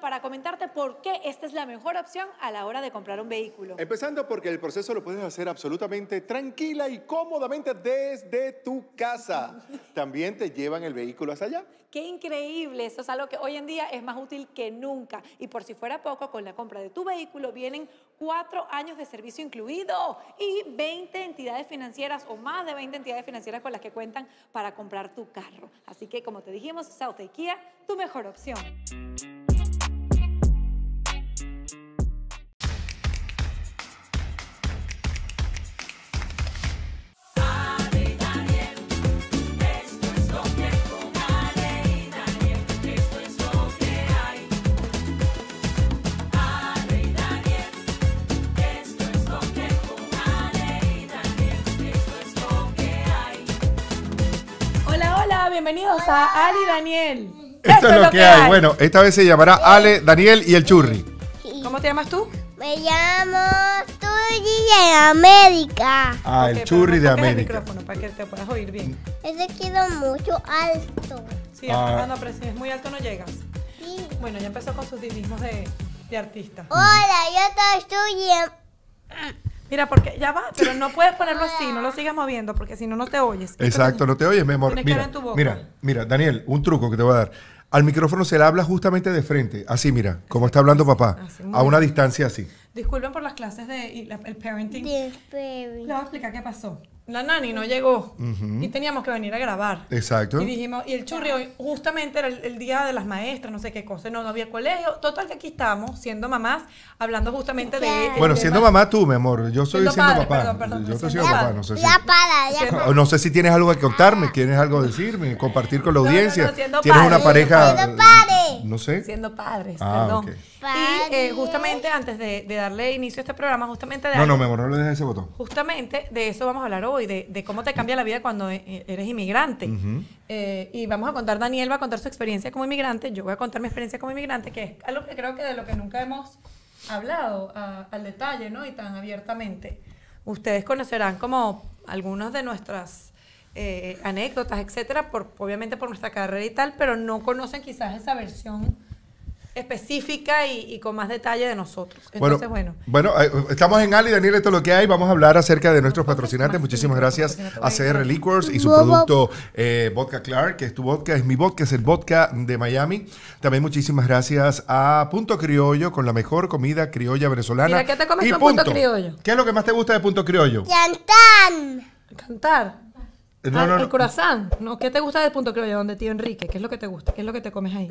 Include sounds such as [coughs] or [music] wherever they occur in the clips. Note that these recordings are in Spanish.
para comentarte por qué esta es la mejor opción a la hora de comprar un vehículo. Empezando porque el proceso lo puedes hacer absolutamente tranquila y cómodamente desde tu casa. [laughs] También te llevan el vehículo hasta allá. ¡Qué increíble! Eso es algo que hoy en día es más útil que nunca. Y por si fuera poco, con la compra de tu vehículo vienen cuatro años de servicio incluido y 20 entidades financieras o más de 20 entidades financieras con las que cuentan para comprar tu carro. Así que, como te dijimos, South IKEA, tu mejor opción. a Ale y Daniel. Esto, es, lo, que, hay. Bueno, esta vez se llamará Ale, Daniel y el Churri. ¿Cómo te llamas tú? Me llamo Churri de América. Ah, el Churri de América. El micrófono para que te puedas oír bien. Ese quedó mucho alto. Sí, ah. ah. no, pero si es muy alto no llegas. Sí. Bueno, ya empezó con sus divismos de, de artista. Hola, yo soy Churri. Mira, porque ya va, pero no puedes ponerlo así, no lo ah. sigas moviendo, porque si no, no te oyes. Exacto, no te oyes, mi amor. Mira, en tu boca. mira, mira, Daniel, un truco que te voy a dar. Al micrófono se le habla justamente de frente, así mira, como está hablando papá, a una distancia así. Disculpen por las clases de el parenting. Le voy a explicar qué pasó la nani no llegó y teníamos que venir a grabar. Exacto. Y dijimos, y el churri hoy justamente era el, día de las maestras, no sé qué cosa, no, no había colegio. Total que aquí estamos, siendo mamás, hablando justamente de... Bueno, siendo mamá tú, mi amor, yo soy siendo, yo estoy siendo papá, no sé si... Ya para, ya para. No sé si tienes algo que contarme, ah. tienes algo decirme, compartir con la audiencia. No, tienes una pareja... Siendo eh, padre. No sé. Siendo padres, ah, perdón. Y eh, justamente antes de, darle inicio a este programa, justamente No, no, mi amor, no le dejes ese botón. Justamente de eso vamos a hablar hoy y de, cómo te cambia la vida cuando e, e, eres inmigrante. Eh, y vamos a contar, Daniel va a contar su experiencia como inmigrante, yo voy a contar mi experiencia como inmigrante, que es algo que creo que de lo que nunca hemos hablado al detalle, ¿no? Y tan abiertamente. Ustedes conocerán como algunas de nuestras eh, anécdotas, etcétera, por, obviamente por nuestra carrera y tal, pero no conocen quizás esa versión específica y, con más detalle de nosotros. Entonces, bueno, bueno. Eh, estamos en Ali, Daniel, esto es lo que hay. Vamos a hablar acerca de nuestros patrocinantes. Muchísimas gracias a CR Liquors y su producto eh, Vodka Clark, que es tu vodka, es mi vodka, es el vodka de Miami. También muchísimas gracias a Punto Criollo con la mejor comida criolla venezolana. ¿qué te comes punto. Criollo? ¿Qué es lo que más te gusta de Punto Criollo? Cantar. Cantar. Ah, el corazón. ¿Qué te gusta de Punto Criollo? Donde tío Enrique. ¿Qué es lo que te gusta? ¿Qué es lo que te comes ahí?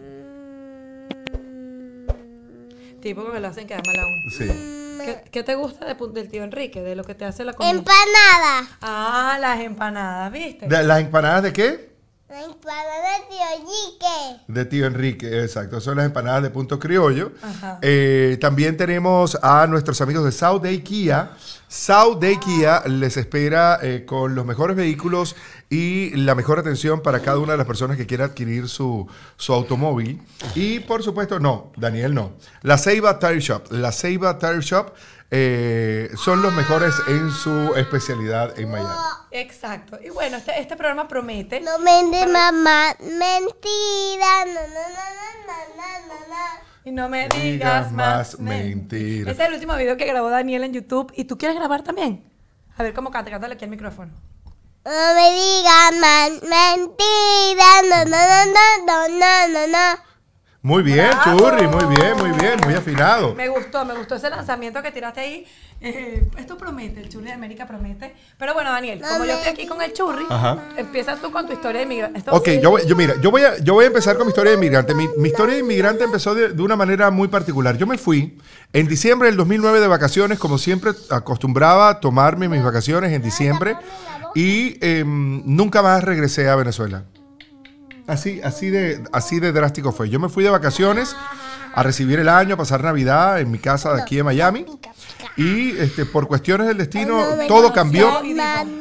Tipo que me lo hacen quedar mal aún. Sí. Mm, ¿Qué, te gusta de, del tío Enrique? De lo que te hace la comida. Empanadas. Ah, las empanadas, ¿viste? ¿Las empanadas de qué? Las empanadas de tío Enrique. De tío Enrique, exacto. Son las empanadas de punto criollo. Ajá. Eh, también tenemos a nuestros amigos de South Day Kia. South Day Kia les espera eh, con los mejores vehículos y la mejor atención para cada una de las personas que quiera adquirir su, su automóvil. Y por supuesto, no, Daniel no. La Ceiba Tire Shop. La Ceiba Tire Shop eh, son los mejores en su especialidad en Miami. Exacto. Y bueno, este, este programa promete. No mente mamá, mentira. No, Y no me digas, más mentiras. Este es el último video que grabó Daniel en YouTube. ¿Y tú quieres grabar también? A ver cómo canta, cántale aquí el micrófono no me digas más mentiras, no, no, no, no, no, no, no. Muy bien, Churri, muy bien, muy bien, muy afinado. Me gustó, me gustó ese lanzamiento que tiraste ahí. Eh, esto promete, el Churri de América promete. Pero bueno, Daniel, como yo estoy aquí con el Churri, empiezas empieza tú con tu historia de inmigrante. ok, yo, yo, mira, yo voy, a, yo voy a empezar con mi historia de inmigrante. Mi, historia de inmigrante empezó de, de, una manera muy particular. Yo me fui en diciembre del 2009 de vacaciones, como siempre acostumbraba a tomarme mis vacaciones en diciembre. Y em, nunca más regresé a Venezuela. Así, así, de, así de drástico fue. Yo me fui de vacaciones a recibir el año, a pasar Navidad en mi casa de aquí en Miami. Y este, por cuestiones del destino, todo cambió.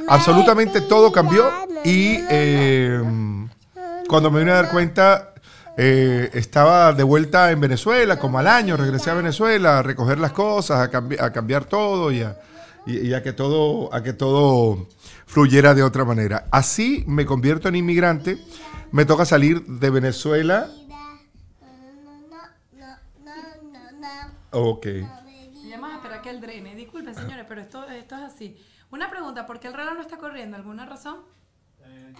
Absolutamente todo cambió. Y em, cuando me vine a dar cuenta, eh, estaba de vuelta en Venezuela, como al año, regresé a Venezuela a recoger las cosas, a, cambiar todo y, y que todo, a que todo fluyera de otra manera. Así me convierto en inmigrante, me toca salir de Venezuela. Ok. Llamas a esperar que el drene. Disculpen, señores, pero esto, esto es así. Una pregunta, ¿por qué el reloj no está corriendo? ¿Alguna razón? Eh,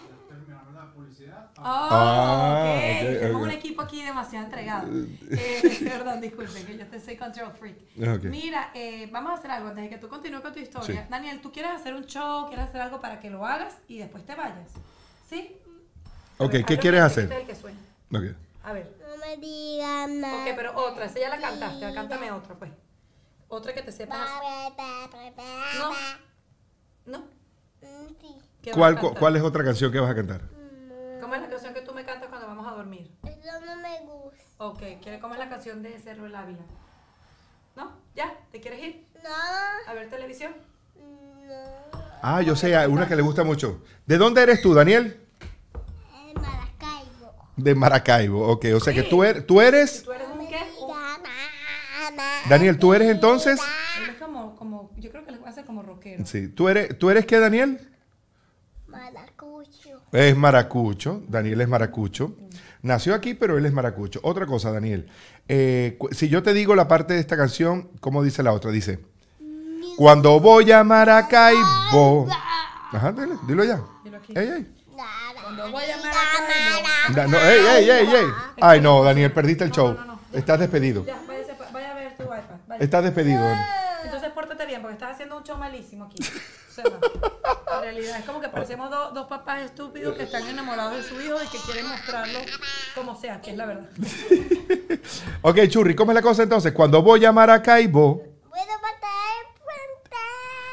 la publicidad. Oh, ah, oh, okay. un equipo aquí demasiado entregado. [laughs] Eh, perdón, disculpe que yo te soy control freak. Mira, eh, vamos a hacer algo antes de que tú continúes con tu historia. Daniel, ¿tú quieres hacer un show? ¿Quieres hacer algo para que lo hagas y después te vayas? ¿Sí? Ok, ¿qué quieres hacer? que A ver. No me digas nada. Ok, pero otra, esa ya la cantaste. Cántame otra, pues. Otra que te sepas. No. ¿No? Sí. ¿Cuál, ¿Cuál es otra canción que vas a cantar? dormir? Eso no me gusta. Ok, ¿quiere comer la canción de Cerro el Ávila? ¿No? ¿Ya? ¿Te quieres ir? No. ¿A ver televisión? No. Ah, yo sé, una que le gusta mucho. ¿De dónde eres tú, Daniel? De Maracaibo. De Maracaibo, ok. O sea que tú, er-, eres... ¿Tú eres un qué? Daniel, ¿tú eres entonces? es como, como, yo creo que le hacer como rockero. Sí. ¿Tú eres, ¿Tú eres qué, Daniel? Maracucho. Es maracucho. Daniel es maracucho. Nació aquí, pero él es maracucho. Otra cosa, Daniel. Eh, si yo te digo la parte de esta canción, ¿cómo dice la otra? Dice, cuando voy a Maracaibo... Ajá, dile, dilo ya. Dilo aquí. Ey, ey. Cuando voy a Maracaibo... ey, ey, ey, ey. Ay, no, Daniel, perdiste el show. Estás despedido. Ya, vaya, a ver tu wifi. Estás despedido. Daniel. Entonces, pórtate bien, porque estás haciendo un show malísimo aquí. [laughs] en realidad es como que parecemos dos papás estúpidos que están enamorados de su hijo y que quieren mostrarlo como sea, que es la verdad. ok, Churri, ¿cómo es la cosa entonces? Cuando voy a Maracaibo,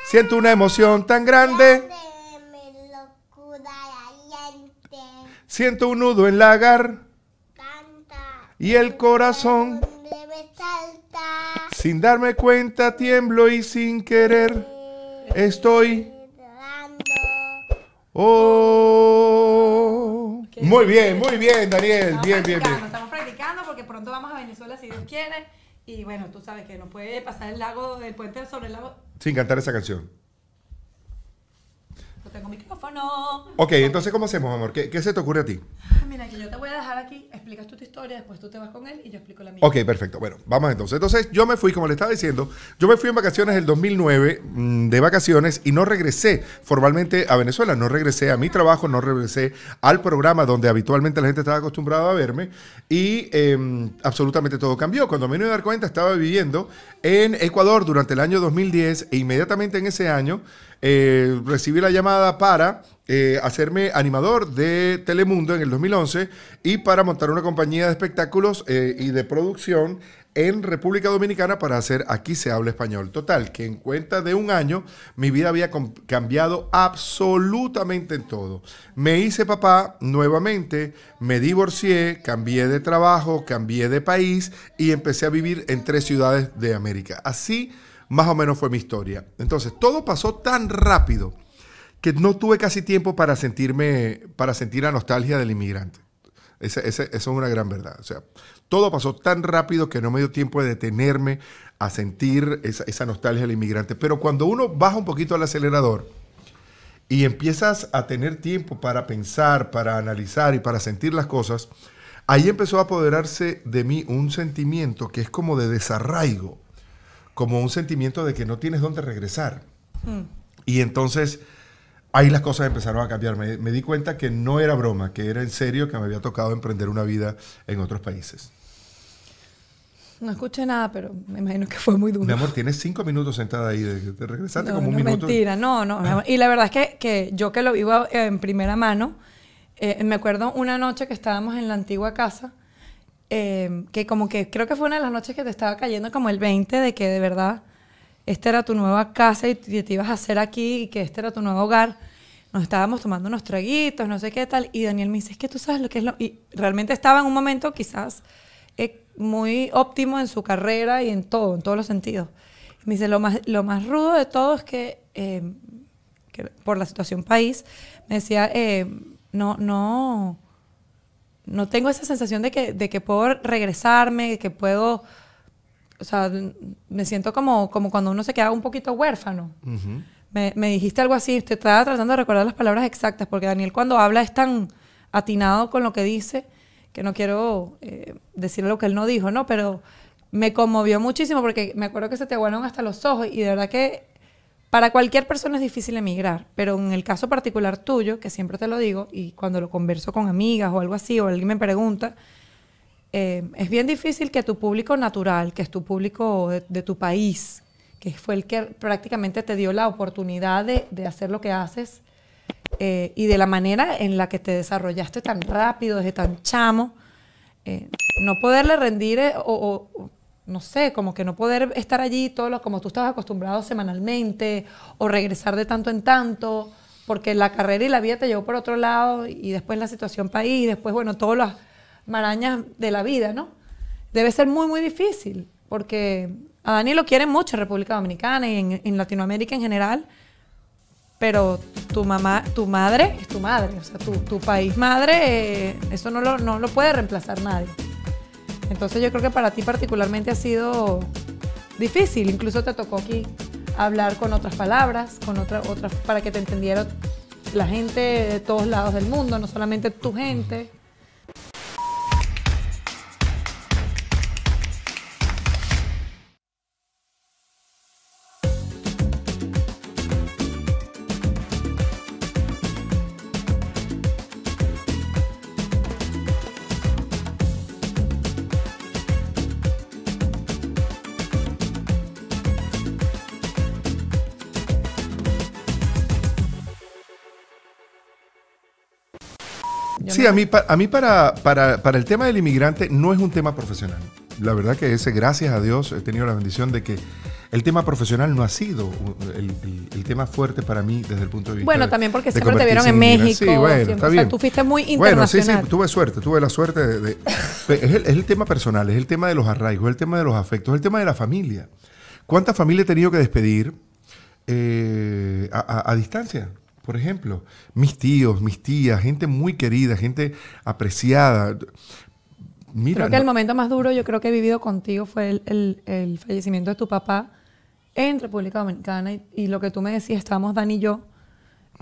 siento una emoción tan grande. Siento un nudo en la gar y el corazón. Sin darme cuenta tiemblo y sin querer. Estoy. Oh. Muy bien, muy bien, Daniel. Bien, bien, bien. Estamos practicando porque pronto vamos a Venezuela si Dios quiere. Y bueno, tú sabes que no puede pasar el lago del puente sobre el lago. Sin cantar esa canción tengo micrófono. Ok, entonces, ¿cómo hacemos, amor? ¿Qué, qué se te ocurre a ti? Mira, que yo te voy a dejar aquí, explicas tú tu historia, después tú te vas con él y yo explico la mía. Ok, perfecto. Bueno, vamos entonces. Entonces, yo me fui, como le estaba diciendo, yo me fui en vacaciones el 2009 mm, de vacaciones y no regresé formalmente a Venezuela, no regresé a mi trabajo, no regresé al programa donde habitualmente la gente estaba acostumbrada a verme y em, absolutamente todo cambió. Cuando me vine a dar cuenta, estaba viviendo en Ecuador durante el año 2010 e inmediatamente en ese año eh, recibí la llamada para eh, hacerme animador de Telemundo en el 2011 y para montar una compañía de espectáculos eh, y de producción en República Dominicana para hacer Aquí se habla español. Total, que en cuenta de un año mi vida había cambiado absolutamente en todo. Me hice papá nuevamente, me divorcié, cambié de trabajo, cambié de país y empecé a vivir en tres ciudades de América. Así más o menos fue mi historia. Entonces, todo pasó tan rápido que no tuve casi tiempo para sentirme, para sentir la nostalgia del inmigrante. Esa, es una gran verdad. O sea, todo pasó tan rápido que no me dio tiempo de detenerme a sentir esa, esa nostalgia del inmigrante. Pero cuando uno baja un poquito al acelerador y empiezas a tener tiempo para pensar, para analizar y para sentir las cosas, ahí empezó a apoderarse de mí un sentimiento que es como de desarraigo como un sentimiento de que no tienes dónde regresar. Hmm. Y entonces ahí las cosas empezaron a cambiar. Me, di cuenta que no era broma, que era en serio que me había tocado emprender una vida en otros países. No escuché nada, pero me imagino que fue muy duro. Mi amor, tienes cinco minutos sentada ahí. De, regresarte como un minuto. Mentira, no, no. [laughs] Y la verdad es que, yo que lo vivo en primera mano, eh, me acuerdo una noche que estábamos en la antigua casa Em, que como que creo que fue una de las noches que te estaba cayendo como el 20 de que de verdad esta era tu nueva casa y te ibas a hacer aquí y que este era tu nuevo hogar. Nos estábamos tomando unos traguitos, no sé qué tal, y Daniel me dice, es que tú sabes lo que es lo... Y realmente estaba en un momento quizás eh, muy óptimo en su carrera y en todo, en todos los sentidos. me dice, lo más, lo más rudo de todo es que em, por la situación país, me decía, em, no, no no tengo esa sensación de que, de que puedo regresarme, que puedo... O sea, me siento como, como cuando uno se queda un poquito huérfano. me, dijiste algo así, usted estaba tratando de recordar las palabras exactas, porque Daniel cuando habla es tan atinado con lo que dice, que no quiero eh, decir lo que él no dijo, ¿no? Pero me conmovió muchísimo porque me acuerdo que se te aguaron hasta los ojos y de verdad que para cualquier persona es difícil emigrar, pero en el caso particular tuyo, que siempre te lo digo, y cuando lo converso con amigas o algo así, o alguien me pregunta, eh, es bien difícil que tu público natural, que es tu público de, tu país, que fue el que prácticamente te dio la oportunidad de, hacer lo que haces eh, y de la manera en la que te desarrollaste tan rápido, desde tan chamo, eh, no poderle rendir o, no sé, como que no poder estar allí todos, como tú estabas acostumbrado semanalmente o regresar de tanto en tanto, porque la carrera y la vida te llevó por otro lado y después la situación país, después, bueno, todas las marañas de la vida, ¿no? Debe ser muy, muy difícil, porque a Dani lo quieren mucho en República Dominicana y en, Latinoamérica en general, pero tu mamá, tu madre es tu madre, o sea, tu, país madre, eh, eso no lo, no lo puede reemplazar nadie. Entonces yo creo que para ti particularmente ha sido difícil, incluso te tocó aquí hablar con otras palabras, con otras, otras para que te entendiera la gente de todos lados del mundo, no solamente tu gente. Sí, a mí, a mí para, el tema del inmigrante no es un tema profesional. La verdad que ese, gracias a Dios, he tenido la bendición de que el tema profesional no ha sido el, tema fuerte para mí desde el punto de vista. Bueno, también porque siempre te vieron en México. Sí, bueno, O tú fuiste muy internacional. Bueno, sí, sí, tuve suerte, tuve la suerte de. es, el, tema personal, es el tema de los arraigos, es el tema de los afectos, es el tema de la familia. ¿Cuánta familia he tenido que despedir eh, a distancia? Por ejemplo, mis tíos, mis tías, gente muy querida, gente apreciada. Mira, creo que el momento más duro yo creo que he vivido contigo fue el, fallecimiento de tu papá en República Dominicana y, lo que tú me decías, estábamos Dani y yo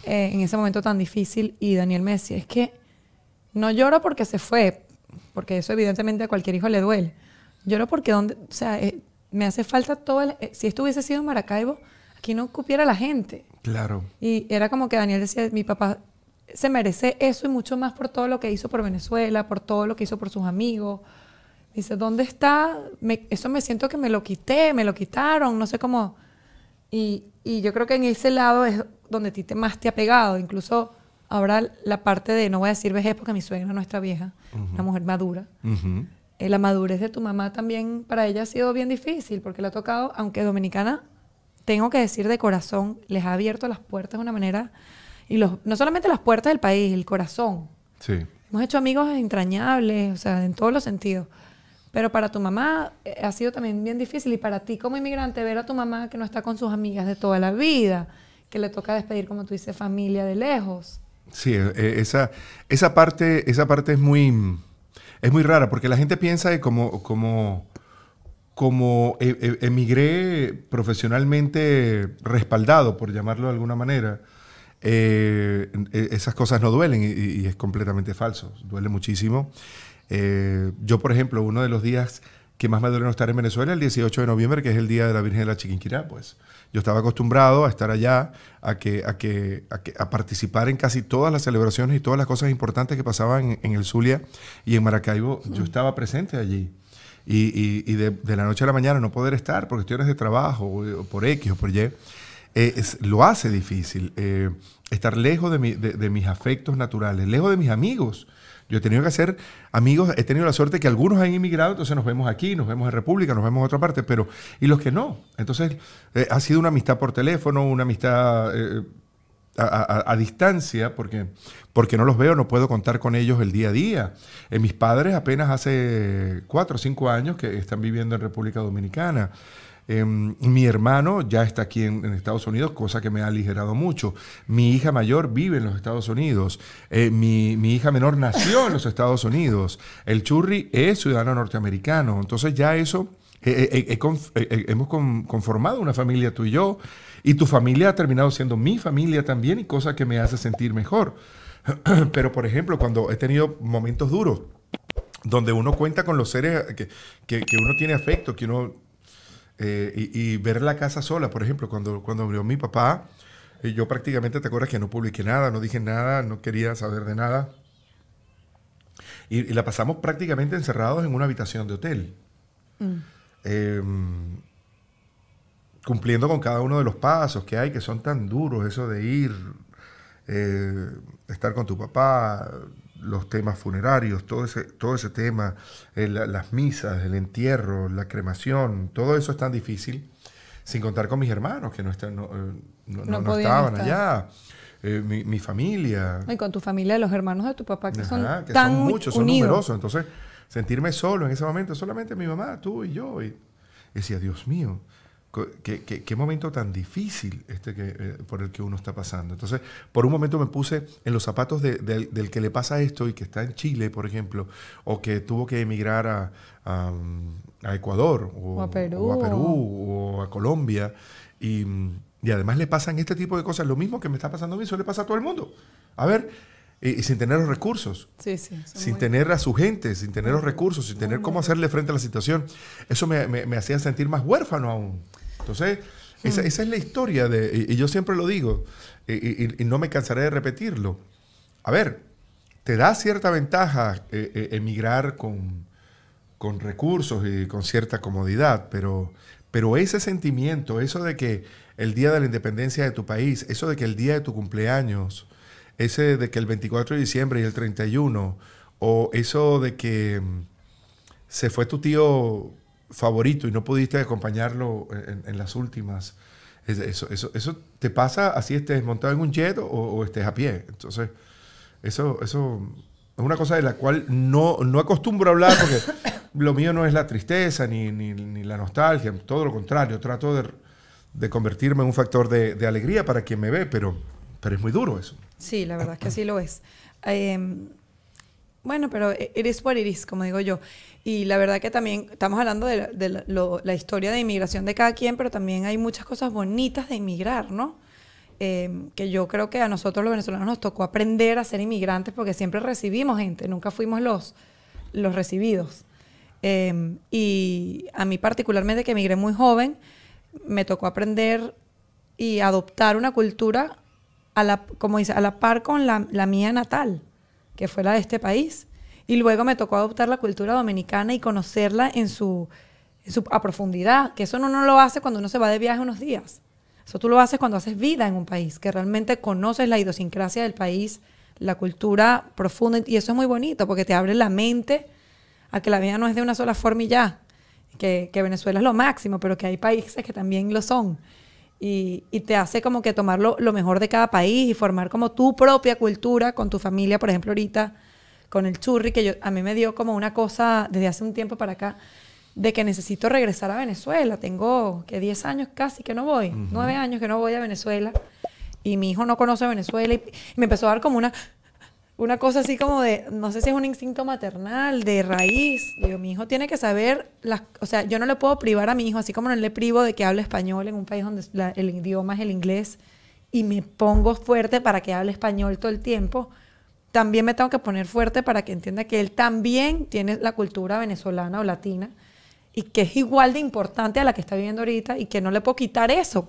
eh, en ese momento tan difícil y Daniel me decía, es que no lloro porque se fue, porque eso evidentemente a cualquier hijo le duele. Lloro porque donde, o sea, eh, me hace falta todo eh, si esto hubiese sido en Maracaibo, aquí no cupiera la gente. Claro. Y era como que Daniel decía, mi papá se merece eso y mucho más por todo lo que hizo por Venezuela, por todo lo que hizo por sus amigos. Dice, ¿dónde está? eso me siento que me lo quité, me lo quitaron, no sé cómo. Y, yo creo que en ese lado es donde ti te, más te ha pegado. Incluso ahora la parte de, no voy a decir vejez porque mi suegra no nuestra vieja, una mujer madura. Eh, la madurez de tu mamá también para ella ha sido bien difícil porque le ha tocado, aunque dominicana, tengo que decir de corazón, les ha abierto las puertas de una manera, y los, no solamente las puertas del país, el corazón. Sí. Hemos hecho amigos entrañables, o sea, en todos los sentidos. Pero para tu mamá eh, ha sido también bien difícil y para ti como inmigrante ver a tu mamá que no está con sus amigas de toda la vida, que le toca despedir, como tú dices, familia de lejos. Sí, e, e, esa, esa, parte, esa parte es muy, es muy rara porque la gente piensa que como, como como eh, eh, emigré profesionalmente respaldado, por llamarlo de alguna manera, eh, e, esas cosas no duelen y, es completamente falso, duele muchísimo. yo, por ejemplo, uno de los días que más me duele no estar en Venezuela, el 18 de noviembre, que es el Día de la Virgen de la Chiquinquirá, pues yo estaba acostumbrado a estar allá, a, que, a, que, a, participar en casi todas las celebraciones y todas las cosas importantes que pasaban en, el Zulia y en Maracaibo, yo estaba presente allí y, de, la noche a la mañana no poder estar por cuestiones de trabajo o, por X o por Y, eh, es, lo hace difícil. Eh, estar lejos de, mis afectos naturales, lejos de mis amigos. Yo he tenido que hacer amigos, he tenido la suerte que algunos han inmigrado, entonces nos vemos aquí, nos vemos en República, nos vemos en otra parte, pero y los que no. Entonces eh, ha sido una amistad por teléfono, una amistad a, distancia, porque, porque no los veo, no puedo contar con ellos el día a día. Eh, mis padres apenas hace cuatro o cinco años que están viviendo en República Dominicana. Em, mi hermano ya está aquí en, Estados Unidos, cosa que me ha aligerado mucho. Mi hija mayor vive en los Estados Unidos. Eh, mi, mi, hija menor nació en los Estados Unidos. El Churri es ciudadano norteamericano. Entonces ya eso, eh, hemos conformado una familia tú y yo. Y tu familia ha terminado siendo mi familia también y cosa que me hace sentir mejor. [clears throat] Pero, por ejemplo, cuando he tenido momentos duros, donde uno cuenta con los seres que, uno tiene afecto, que uno... Eh, y, ver la casa sola, por ejemplo, cuando, cuando murió mi papá, eh, yo prácticamente, ¿te acuerdas que no publiqué nada, no dije nada, no quería saber de nada? Y, la pasamos prácticamente encerrados en una habitación de hotel. Mm. Em, cumpliendo con cada uno de los pasos que hay, que son tan duros, eso de ir, eh, estar con tu papá, los temas funerarios, todo ese, todo ese tema, eh, las misas, el entierro, la cremación, todo eso es tan difícil, sin contar con mis hermanos que no, eh, estaban allá. mi, familia. Y con tu familia, los hermanos de tu papá, que son tan muchos, son unidos. numerosos. Entonces, sentirme solo en ese momento, solamente mi mamá, tú y yo. Y decía, Dios mío, Qué, momento tan difícil este eh, por el que uno está pasando. Entonces, por un momento me puse en los zapatos del que le pasa esto y que está en Chile, por ejemplo, o que tuvo que emigrar a, Ecuador, o, a Perú. o, a Colombia, y, además le pasan este tipo de cosas. Lo mismo que me está pasando a mí, eso le pasa a todo el mundo. A ver. Y, sin tener los recursos, sin tener a su gente, sin tener los recursos, sin tener cómo hacerle frente a la situación. Eso me hacía sentir más huérfano aún. Entonces, mm. esa, es la historia de, y, yo siempre lo digo, y, no me cansaré de repetirlo. A ver, te da cierta ventaja eh, eh, emigrar con, recursos y con cierta comodidad, pero, pero ese sentimiento, eso de que el día de la independencia de tu país, eso de que el día de tu cumpleaños, ese de que el 24 de diciembre y el 31, o eso de que mm, se fue tu tío favorito y no pudiste acompañarlo en, las últimas. Eso, eso, eso, te pasa así estés montado en un jet o, estés a pie. Entonces, eso, eso es una cosa de la cual no, no acostumbro a hablar porque [coughs] lo mío no es la tristeza ni, ni, la nostalgia, todo lo contrario, trato de, convertirme en un factor de, alegría para quien me ve, pero, pero es muy duro eso. Sí, la verdad es que así lo es. Em, bueno, pero e, eres what it como digo yo. Y la verdad que también estamos hablando de, la, historia de inmigración de cada quien, pero también hay muchas cosas bonitas de inmigrar, ¿no? Em, que yo creo que a nosotros los venezolanos nos tocó aprender a ser inmigrantes porque siempre recibimos gente, nunca fuimos los, los recibidos. Em, y a mí particularmente que emigré muy joven, me tocó aprender y adoptar una cultura a la, como dice, a la par con la, la mía natal que fue la de este país. Y luego me tocó adoptar la cultura dominicana y conocerla en su, su, a profundidad, que eso uno no lo hace cuando uno se va de viaje unos días. Eso tú lo haces cuando haces vida en un país, que realmente conoces la idiosincrasia del país, la cultura profunda, y eso es muy bonito porque te abre la mente a que la vida no es de una sola forma y ya, que, que Venezuela es lo máximo, pero que hay países que también lo son y, te hace como que tomar lo, mejor de cada país y formar como tu propia cultura con tu familia, por ejemplo, ahorita con el churri, que yo, a mí me dio como una cosa desde hace un tiempo para acá, de que necesito regresar a Venezuela. Tengo que 10 años casi que no voy, 9 años que no voy a Venezuela y mi hijo no conoce Venezuela y me empezó a dar como una una cosa así como de, no sé si es un instinto maternal, de raíz. Digo, mi hijo tiene que saber, las, o sea, yo no le puedo privar a mi hijo, así como no le privo de que hable español en un país donde el idioma es el inglés y me pongo fuerte para que hable español todo el tiempo. También me tengo que poner fuerte para que entienda que él también tiene la cultura venezolana o latina y que es igual de importante a la que está viviendo ahorita y que no le puedo quitar eso,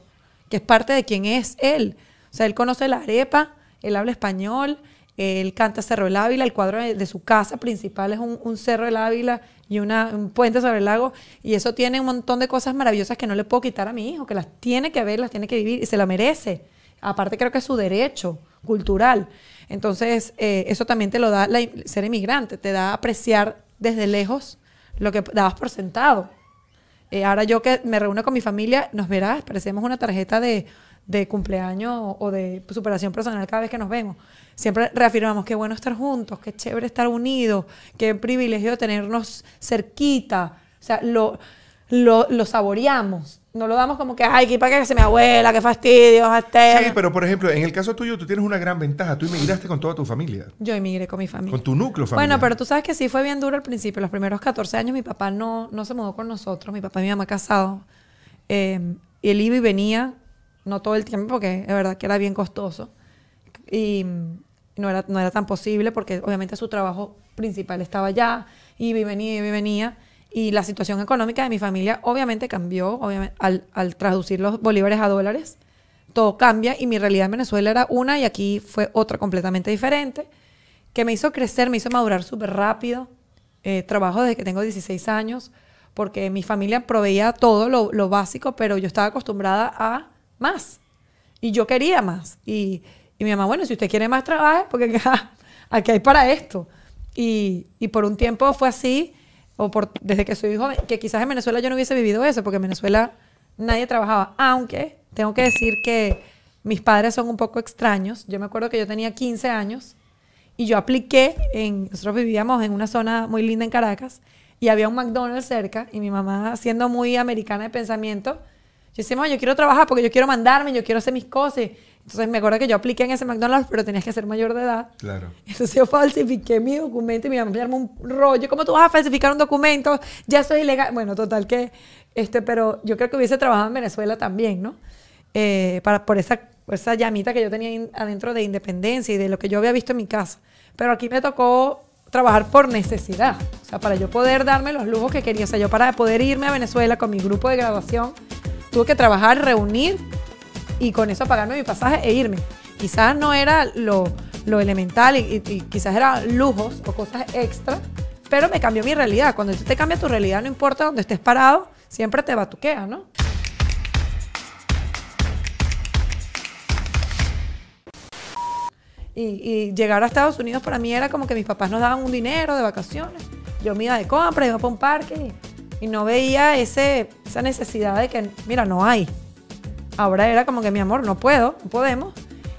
que es parte de quién es él. O sea, él conoce la arepa, él habla español, él canta Cerro del Ávila, el cuadro de, su casa principal es un, Cerro del Ávila y un puente sobre el lago. Y eso tiene un montón de cosas maravillosas que no le puedo quitar a mi hijo, que las tiene que ver, las tiene que vivir y se la merece. Aparte creo que es su derecho cultural. Entonces, eh, eso también te lo da ser inmigrante, te da apreciar desde lejos lo que dabas por sentado. Eh, ahora yo que me reúno con mi familia, nos verás, parecemos una tarjeta de de cumpleaños o de superación personal cada vez que nos vemos. Siempre reafirmamos que bueno estar juntos, qué chévere estar unidos, qué privilegio tenernos cerquita. O sea, lo, lo, lo saboreamos. No lo damos como que, ay, qué para que se me abuela, qué fastidio, hasta. Sí, pero por ejemplo, en el caso tuyo, tú tienes una gran ventaja. Tú emigraste con toda tu familia. Yo emigré con mi familia. Con tu núcleo familiar. Bueno, pero tú sabes que sí fue bien duro al principio. Los primeros 14 años mi papá no, no se mudó con nosotros. Mi papá y mi mamá casados. Eh, él iba y venía no todo el tiempo, porque es verdad que era bien costoso. Y no era, no era tan posible porque obviamente su trabajo principal estaba allá, y venía, y venía. Y la situación económica de mi familia obviamente cambió al, traducir los bolívares a dólares. Todo cambia y mi realidad en Venezuela era una y aquí fue otra completamente diferente, que me hizo crecer, me hizo madurar súper rápido. Eh, trabajo desde que tengo 16 años, porque mi familia proveía todo lo básico, pero yo estaba acostumbrada a más. Y yo quería más. Y, mi mamá, bueno, si usted quiere más, trabaje, porque acá, aquí [laughs] hay para esto. Y, por un tiempo fue así, o por, desde que soy joven, que quizás en Venezuela yo no hubiese vivido eso, porque en Venezuela nadie trabajaba. Aunque tengo que decir que mis padres son un poco extraños. Yo me acuerdo que yo tenía 15 años y yo apliqué, en, nosotros vivíamos en una zona muy linda en Caracas, y había un McDonald's cerca, y mi mamá, siendo muy americana de pensamiento, yo decía, yo quiero trabajar porque yo quiero mandarme, yo quiero hacer mis cosas. Entonces me acuerdo que yo apliqué en ese McDonald's, pero tenías que ser mayor de edad. Claro. Entonces yo falsifiqué mi documento y mi mamá me enviarme un rollo. ¿Cómo tú vas a falsificar un documento? Ya soy ilegal. Bueno, total que, este, pero yo creo que hubiese trabajado en Venezuela también, ¿no? Eh, para, por esa, esa llamita que yo tenía adentro de independencia y de lo que yo había visto en mi casa. Pero aquí me tocó trabajar por necesidad. O sea, para yo poder darme los lujos que quería. O sea, yo para poder irme a Venezuela con mi grupo de graduación tuve que trabajar, reunir y con eso pagarme mi pasaje e irme. Quizás no era lo, elemental y, quizás eran lujos o cosas extra, pero me cambió mi realidad. Cuando tú te cambia tu realidad, no importa donde estés parado, siempre te batuquea, ¿no? Y, llegar a Estados Unidos para mí era como que mis papás nos daban un dinero de vacaciones, yo me iba de compras, iba para un parque y no veía ese, esa necesidad de que, mira, no hay. Ahora era como que, mi amor, no puedo, no podemos.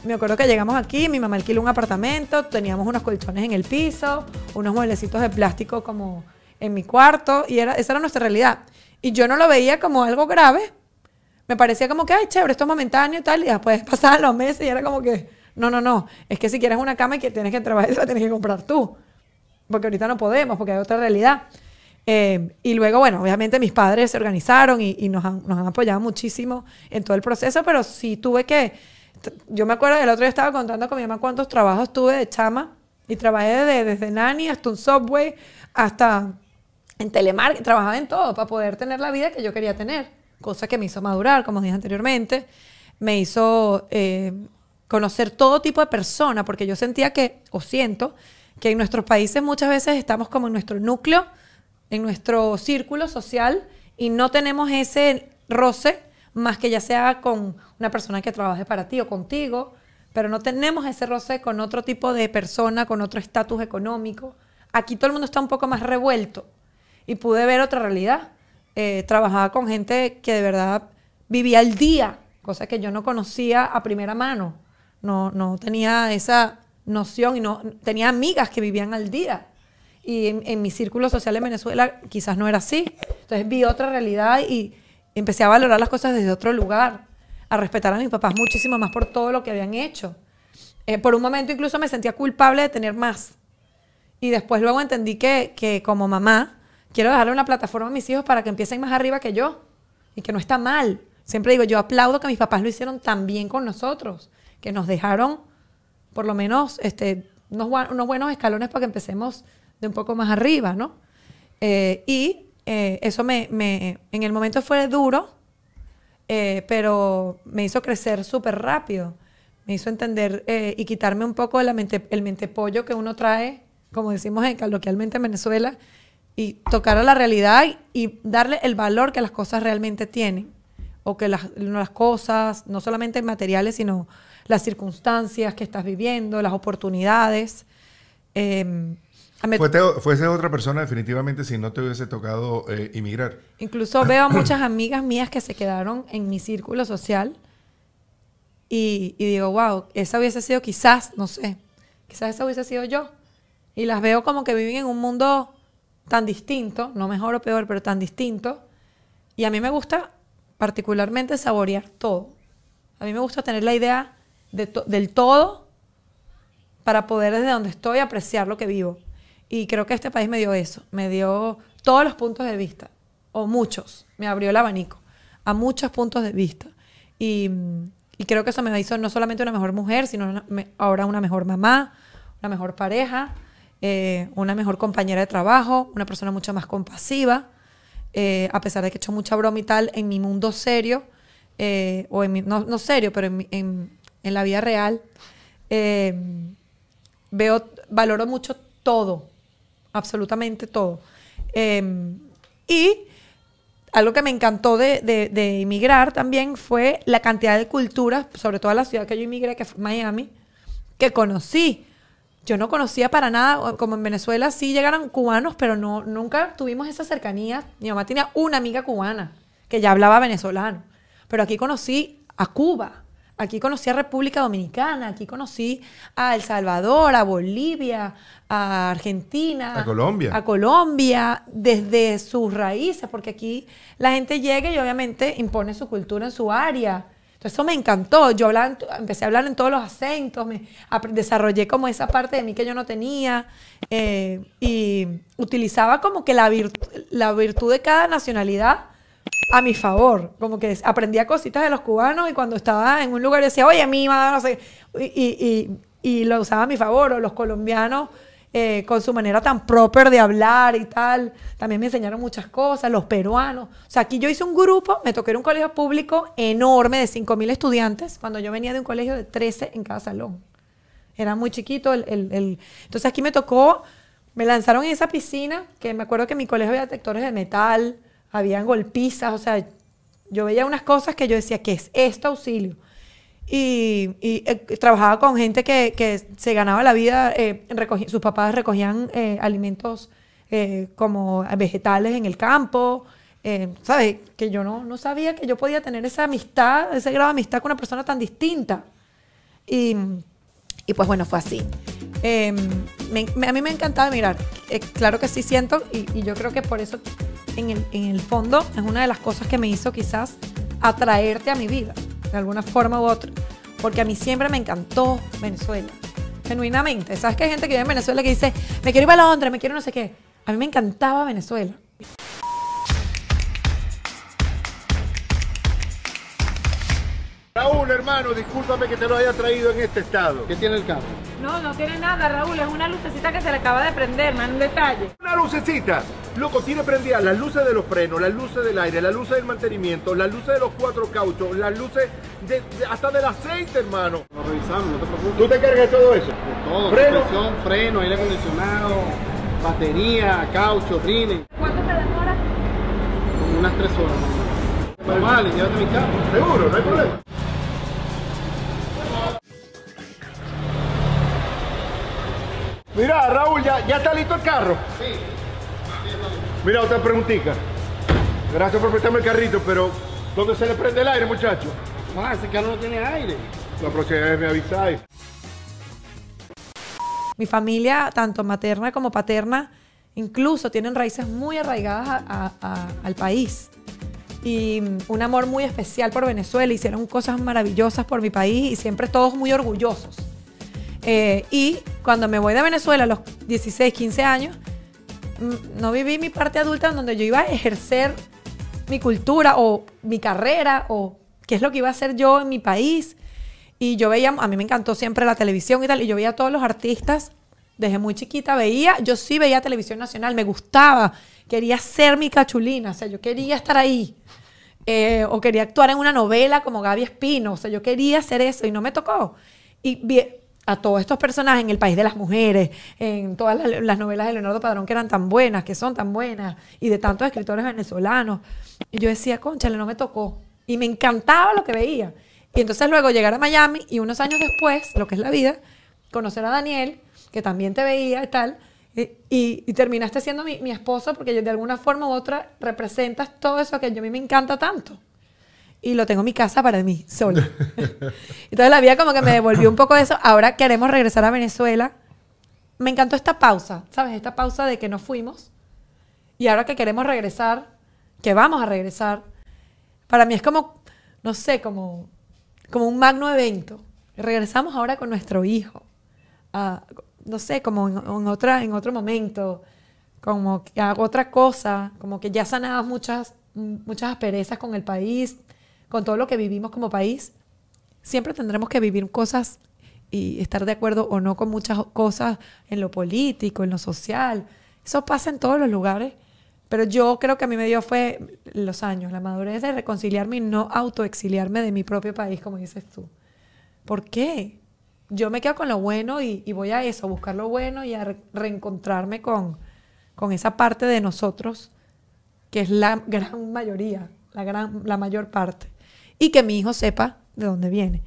Me acuerdo que llegamos aquí, mi mamá alquiló un apartamento, teníamos unos colchones en el piso, unos mueblecitos de plástico como en mi cuarto, y era, esa era nuestra realidad. Y yo no lo veía como algo grave. Me parecía como que, ay, chévere, esto es momentáneo y tal, y después [laughs] pasaban los meses y era como que, no, no, no, es que si quieres una cama y que tienes que trabajar, [laughs] la tienes que comprar tú. Porque ahorita no podemos, porque hay otra realidad. Em, y luego, bueno, obviamente mis padres se organizaron y, nos, han, apoyado muchísimo en todo el proceso, pero sí tuve que, yo me acuerdo el otro día estaba contando con mi mamá cuántos trabajos tuve de chama y trabajé desde, nani hasta un subway, hasta en telemarketing, trabajaba en todo para poder tener la vida que yo quería tener, cosa que me hizo madurar, como dije anteriormente, me hizo eh, conocer todo tipo de personas, porque yo sentía que, o siento, que en nuestros países muchas veces estamos como en nuestro núcleo, en nuestro círculo social y no tenemos ese roce más que ya sea con una persona que trabaje para ti o contigo, pero no tenemos ese roce con otro tipo de persona, con otro estatus económico. Aquí todo el mundo está un poco más revuelto y pude ver otra realidad. Eh, trabajaba con gente que de verdad vivía al día, cosa que yo no conocía a primera mano. No, no tenía esa noción y no tenía amigas que vivían al día y en, mi círculo social en Venezuela quizás no era así. Entonces vi otra realidad y empecé a valorar las cosas desde otro lugar, a respetar a mis papás muchísimo más por todo lo que habían hecho. Eh, por un momento incluso me sentía culpable de tener más. Y después luego entendí que, que como mamá quiero dejarle una plataforma a mis hijos para que empiecen más arriba que yo y que no está mal. Siempre digo, yo aplaudo que mis papás lo hicieron tan bien con nosotros, que nos dejaron por lo menos este, unos, unos buenos escalones para que empecemos de un poco más arriba, ¿no? Eh, y eh, eso me, en el momento fue duro, eh, pero me hizo crecer súper rápido. Me hizo entender y quitarme un poco mente, el mentepollo que uno trae, como decimos en, coloquialmente en Venezuela, y tocar a la realidad y, darle el valor que las cosas realmente tienen. O que las, las cosas, no solamente materiales, sino las circunstancias que estás viviendo, las oportunidades. Em, Fuese, otra persona definitivamente si no te hubiese tocado eh, emigrar. Incluso veo a muchas amigas mías que se quedaron en mi círculo social y, digo, wow, esa hubiese sido quizás, no sé, quizás esa hubiese sido yo. Y las veo como que viven en un mundo tan distinto, no mejor o peor, pero tan distinto. Y a mí me gusta particularmente saborear todo. A mí me gusta tener la idea de del todo para poder desde donde estoy apreciar lo que vivo. Y creo que este país me dio eso, me dio todos los puntos de vista, o muchos, me abrió el abanico a muchos puntos de vista. Y, creo que eso me hizo no solamente una mejor mujer, sino ahora una mejor mamá, una mejor pareja, eh, una mejor compañera de trabajo, una persona mucho más compasiva, eh, a pesar de que he hecho mucha broma y tal, en mi mundo serio, eh, o en no, no, serio, pero en, en, en la vida real, veo, valoro mucho todo absolutamente todo. Em, y algo que me encantó de, de, inmigrar también fue la cantidad de culturas, sobre todo la ciudad que yo inmigré, que fue Miami, que conocí. Yo no conocía para nada, como en Venezuela sí llegaron cubanos, pero no, nunca tuvimos esa cercanía. Mi mamá tenía una amiga cubana que ya hablaba venezolano, pero aquí conocí a Cuba Aquí conocí a República Dominicana, aquí conocí a El Salvador, a Bolivia, a Argentina. A Colombia. A Colombia, desde sus raíces, porque aquí la gente llega y obviamente impone su cultura en su área. Entonces eso me encantó. Yo hablaba, empecé a hablar en todos los acentos, me desarrollé como esa parte de mí que yo no tenía eh, y utilizaba como que la virtud de cada nacionalidad a mi favor. Como que aprendía cositas de los cubanos y cuando estaba en un lugar decía, oye, mí mamá, no sé. Y, y, y, lo usaba a mi favor. O los colombianos eh, con su manera tan proper de hablar y tal. También me enseñaron muchas cosas. Los peruanos. O sea, aquí yo hice un grupo, me tocó en un colegio público enorme de 5.000 estudiantes cuando yo venía de un colegio de 13 en cada salón. Era muy chiquito. El, Entonces aquí me tocó. Me lanzaron en esa piscina, que me acuerdo que mi colegio había detectores de metal, habían golpizas, o sea, yo veía unas cosas que yo decía, ¿qué es este auxilio? Y, eh, trabajaba con gente que, se ganaba la vida, eh, sus papás recogían eh, alimentos como vegetales en el campo, ¿sabes? Que yo no, sabía que yo podía tener esa amistad, ese grado de amistad con una persona tan distinta. Y, y pues bueno, fue así. Em, a mí me encantaba mirar. Eh, claro que sí siento y, yo creo que por eso en el, en el, fondo es una de las cosas que me hizo quizás atraerte a mi vida, de alguna forma u otra. Porque a mí siempre me encantó Venezuela, genuinamente. ¿Sabes que hay gente que vive en Venezuela que dice, me quiero ir a Londres, me quiero no sé qué? A mí me encantaba Venezuela. Raúl, hermano, discúlpame que te lo haya traído en este estado. ¿Qué tiene el carro? No, no tiene nada, Raúl. Es una lucecita que se le acaba de prender, no un detalle. Una lucecita. Loco, tiene prendida las luces de los frenos, las luces del aire, las luces del mantenimiento, las luces de los cuatro cauchos, las luces hasta del aceite, hermano. Lo revisamos, no te preocupes. ¿Tú te cargas de todo eso? De todo. Freno. freno, aire acondicionado, batería, caucho, rines. ¿Cuánto te demora? unas tres horas. vale, llévate mi carro. Seguro, no hay problema. Mira, Raúl, ¿ya, ¿ya, está listo el carro? Sí. Mira, otra preguntita. Gracias por prestarme el carrito, pero ¿dónde se le prende el aire, muchacho? Ah, ese carro no tiene aire. La próxima vez me avisáis. Mi familia, tanto materna como paterna, incluso tienen raíces muy arraigadas al país. Y un amor muy especial por Venezuela. Hicieron cosas maravillosas por mi país y siempre todos muy orgullosos. Eh, y cuando me voy de Venezuela a los 16, 15 años, mm, no viví mi parte adulta en donde yo iba a ejercer mi cultura o mi carrera o qué es lo que iba a hacer yo en mi país. Y yo veía, a mí me encantó siempre la televisión y tal, y yo veía a todos los artistas desde muy chiquita, veía, yo sí veía televisión nacional, me gustaba, quería ser mi cachulina, o sea, yo quería estar ahí. Eh, o quería actuar en una novela como Gaby Espino, o sea, yo quería hacer eso y no me tocó. Y a todos estos personajes en El País de las Mujeres, en todas las, novelas de Leonardo Padrón que eran tan buenas, que son tan buenas, y de tantos escritores venezolanos. Y yo decía, conchale, no me tocó. Y me encantaba lo que veía. Y entonces luego llegar a Miami y unos años después, lo que es la vida, conocer a Daniel, que también te veía y tal, eh, y, terminaste siendo mi, esposo porque de alguna forma u otra representas todo eso que a mí me encanta tanto y lo tengo en mi casa para mí, solo. [laughs] Entonces la vida como que me devolvió un poco de eso. Ahora queremos regresar a Venezuela. Me encantó esta pausa, ¿sabes? Esta pausa de que no fuimos. Y ahora que queremos regresar, que vamos a regresar, para mí es como, no sé, como, como un magno evento. Regresamos ahora con nuestro hijo. Ah, no sé, como en, en otro momento, como que hago otra cosa, como que ya sanadas muchas, muchas asperezas con el país, con todo lo que vivimos como país, siempre tendremos que vivir cosas y estar de acuerdo o no con muchas cosas en lo político, en lo social. Eso pasa en todos los lugares. Pero yo creo que a mí me dio fue los años, la madurez de reconciliarme y no autoexiliarme de mi propio país, como dices tú. ¿Por qué? Yo me quedo con lo bueno y, voy a eso, a buscar lo bueno y a reencontrarme con, con esa parte de nosotros que es la [laughs] gran mayoría, la, gran, la mayor parte y que mi hijo sepa de dónde viene.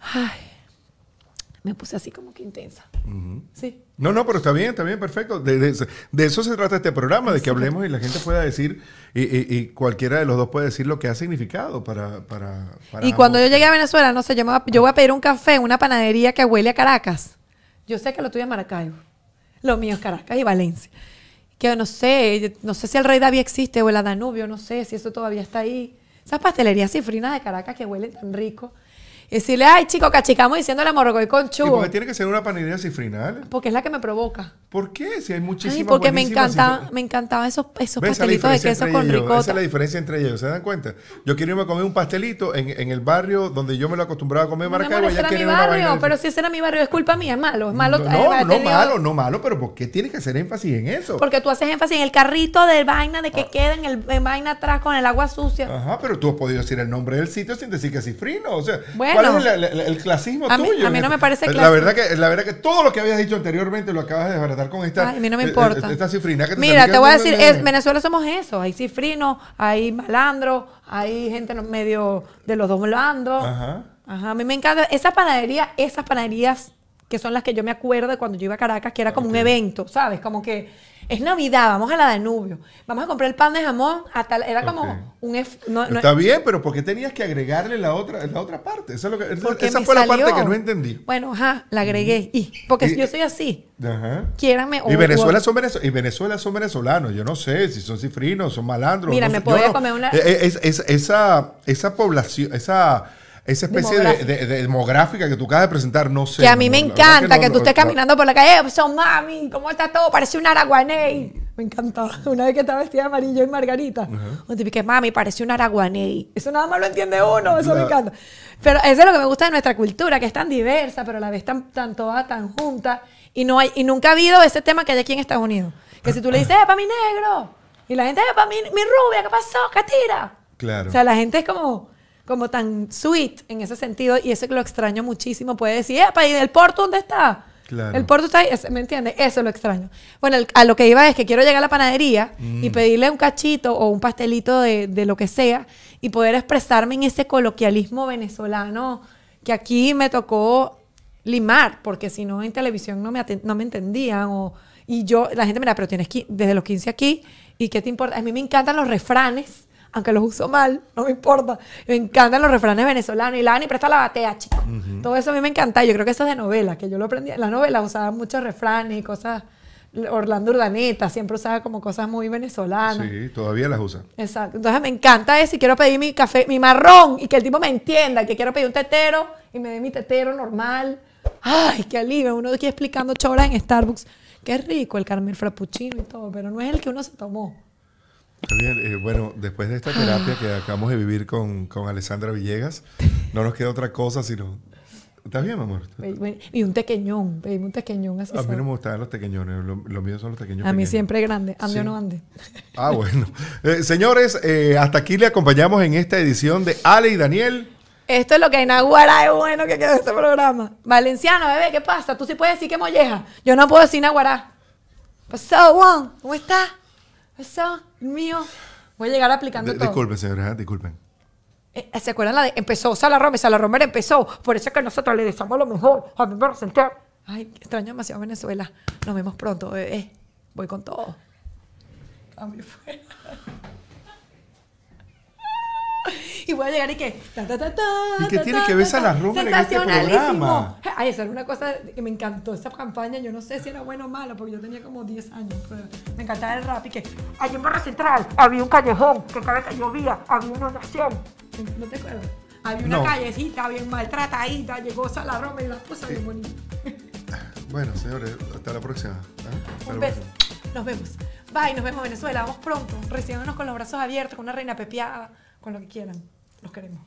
Ay, me puse así como que intensa. Sí. No, no, pero está bien, está bien, perfecto. De, eso se trata este programa, de que hablemos y la gente pueda decir, y, cualquiera de los dos puede decir lo que ha significado para... para, y cuando yo llegué a Venezuela, no sé, yo, yo voy a pedir un café en una panadería que huele a Caracas. Yo sé que lo tuve en Maracaibo. Lo mío es Caracas y Valencia. Que no sé, no sé si el Rey David existe o el Danubio, no sé si eso todavía está ahí esa pastelería cifrina de Caracas que huele tan rico. Y decirle, ay, chico, cachicamos diciéndole morrocoy con chubo tiene que ser una panadería cifrinal? Porque es la que me provoca. ¿Por qué? Si hay muchísimas porque me encanta me encantaban esos, pastelitos de queso con ricota. Esa es la diferencia entre ellos, ¿se dan cuenta? Yo quiero irme a comer un pastelito en, el barrio donde yo me lo acostumbraba a comer no, pero si era mi barrio, es culpa mía, es malo, malo. No, no, malo, no malo, pero ¿por qué tienes que hacer énfasis en eso? Porque tú haces énfasis en el carrito de vaina, de que ah. queda en el vaina atrás con el agua sucia. Ajá, pero tú has podido decir el nombre del sitio sin decir que es cifrino, o sea el, clasismo tuyo? A mí no me parece clasismo. La verdad, que, la verdad que todo lo que habías dicho anteriormente lo acabas de desbaratar con esta. a mí no me eh, importa. Eh, esta cifrina te Mira, te voy a decir, en Venezuela somos eso. Hay cifrinos, hay malandros, hay gente medio de los dos malandros. Ajá. Ajá, a mí me encanta. Esas panaderías, esas panaderías que son las que yo me acuerdo de cuando yo iba a Caracas, que era como un evento, ¿sabes? Como que es Navidad, vamos a la Danubio, vamos a comprar el pan de jamón, era como un... Está bien, pero ¿por qué tenías que agregarle la otra, la otra parte? esa fue la parte que no entendí. Bueno, ajá, la agregué. Y, porque yo soy así. Ajá. Y Venezuela, son y Venezuela son venezolanos, yo no sé si son cifrinos, son malandros. Mira, me puedo comer una... Eh, eh, esa, esa población, esa esa especie de, demográfica que tú acabas de presentar, no sé. Que a mí me encanta que, tú estés caminando por la calle, son pues, mami, ¿cómo está todo? Parece un araguaney. Me encantó. [laughs] Una vez que estaba vestida de amarillo y margarita, uh mami, parece un araguaney. Eso nada más lo entiende uno, eso me encanta. Pero eso es lo que me gusta de nuestra cultura, que es tan diversa, pero a la vez tan, todas toda, tan junta. Y, no hay, y nunca ha habido ese tema que hay aquí en Estados Unidos. Que si tú le dices, ¡eh, para mi negro! Y la gente, para mi, mi rubia! ¿Qué pasó? ¿Qué tira? Claro. O sea, la gente es como como tan sweet en ese sentido y eso lo extraño muchísimo. Puede decir, ¡epa! del Porto dónde está? Claro. El puerto está ahí, ¿me entiendes? Eso es lo extraño. Bueno, a lo que iba es que quiero llegar a la panadería y mm. pedirle un cachito o un pastelito de, lo que sea y poder expresarme en ese coloquialismo venezolano que aquí me tocó limar, porque si no en televisión no me, no me entendían o... Y yo, la gente me da, pero tienes desde los 15 aquí, ¿y qué te importa? A mí me encantan los refranes aunque los uso mal, no me importa. Me encantan los refranes venezolanos y la y presta la batea, chico. Todo eso a mí me encanta. Yo creo que eso es de novela, que yo lo aprendí. En la novela usaba muchos refranes y cosas. Orlando Urdaneta siempre usaba como cosas muy venezolanas. Sí, todavía las usa. Exacto. Entonces me encanta eso y quiero pedir mi café, mi marrón y que el tipo me entienda, que quiero pedir un tetero y me dé mi tetero normal. Ay, qué alivio. Uno aquí explicando chora en Starbucks. Qué rico el caramel frappuccino y todo, pero no es el que uno se tomó. Bien, eh, bueno, después de esta terapia que ah. acabamos de vivir con, Alessandra Villegas, no nos queda otra cosa sino ¿Estás bien, amor? Eh, y un tequeñón, pedime eh, un tequeñón así. A mí no me gustaban los tequeñones, los míos son los tequeñones. A mí siempre grande, ande o no ande. Ah, bueno. señores, hasta aquí le acompañamos en esta edición de Ale y Daniel. Esto es lo que en nahuara, es bueno que quedó este programa. Valenciano, bebé, ¿qué pasa? Tú sí puedes decir que molleja. Yo no puedo decir ¿Qué Pasó, Juan, ¿cómo estás? eso mío. Voy a llegar aplicando todo. Disculpen, señores, disculpen. Eh, eh, ¿Se acuerdan la de empezó Sala Romero? Sala Romero empezó. Por eso es que nosotros le deseamos lo mejor. A mi me sentar. Ay, extraño demasiado Venezuela. Nos vemos pronto, bebé. Voy con todo. mí fuera. Pues y voy a llegar y que. Ta, ta, ta, ¿Y qué tiene que ver a las Roma en este programa? Ay, esa era una cosa que me encantó esta campaña. Yo no sé si era buena o mala, porque yo tenía como 10 años. me encantaba el rap y que. Allí en Barra Central había un callejón que cada que llovía había una oración. ¿No te acuerdas? Había una callecita bien maltratadita, llegó Roma y la cosa bien bonita. [laughs] Bueno, señores, hasta la próxima. ¿eh? Un beso. Nos vemos. Bye, nos vemos Venezuela. Vamos pronto. Reciéndonos con los brazos abiertos, con una reina pepeada, con lo que quieran. Los queremos.